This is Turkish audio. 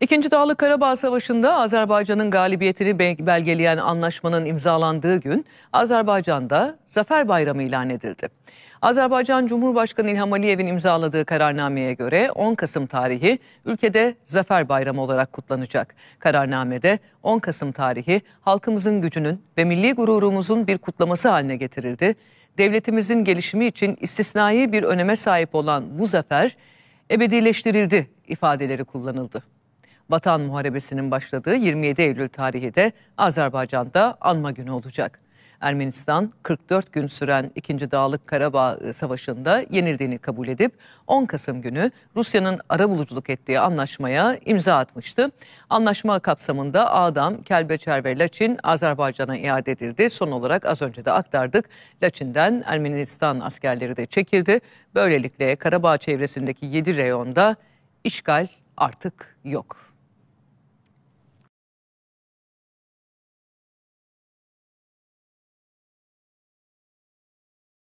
İkinci Dağlı Karabağ Savaşı'nda Azerbaycan'ın galibiyetini belgeleyen anlaşmanın imzalandığı gün Azerbaycan'da Zafer Bayramı ilan edildi. Azerbaycan Cumhurbaşkanı İlham Aliyev'in imzaladığı kararnameye göre 10 Kasım tarihi ülkede Zafer Bayramı olarak kutlanacak. Kararnamede 10 Kasım tarihi halkımızın gücünün ve milli gururumuzun bir kutlaması haline getirildi. Devletimizin gelişimi için istisnai bir öneme sahip olan bu zafer ebedileştirildi ifadeleri kullanıldı. Vatan Muharebesi'nin başladığı 27 Eylül tarihi de Azerbaycan'da anma günü olacak. Ermenistan 44 gün süren 2. Dağlık Karabağ e, Savaşı'nda yenildiğini kabul edip 10 Kasım günü Rusya'nın ara buluculuk ettiği anlaşmaya imza atmıştı. Anlaşma kapsamında Adam, Kelbeçer ve Laçin Azerbaycan'a iade edildi. Son olarak az önce de aktardık. Laçin'den Ermenistan askerleri de çekildi. Böylelikle Karabağ çevresindeki 7 reyonda işgal artık yok.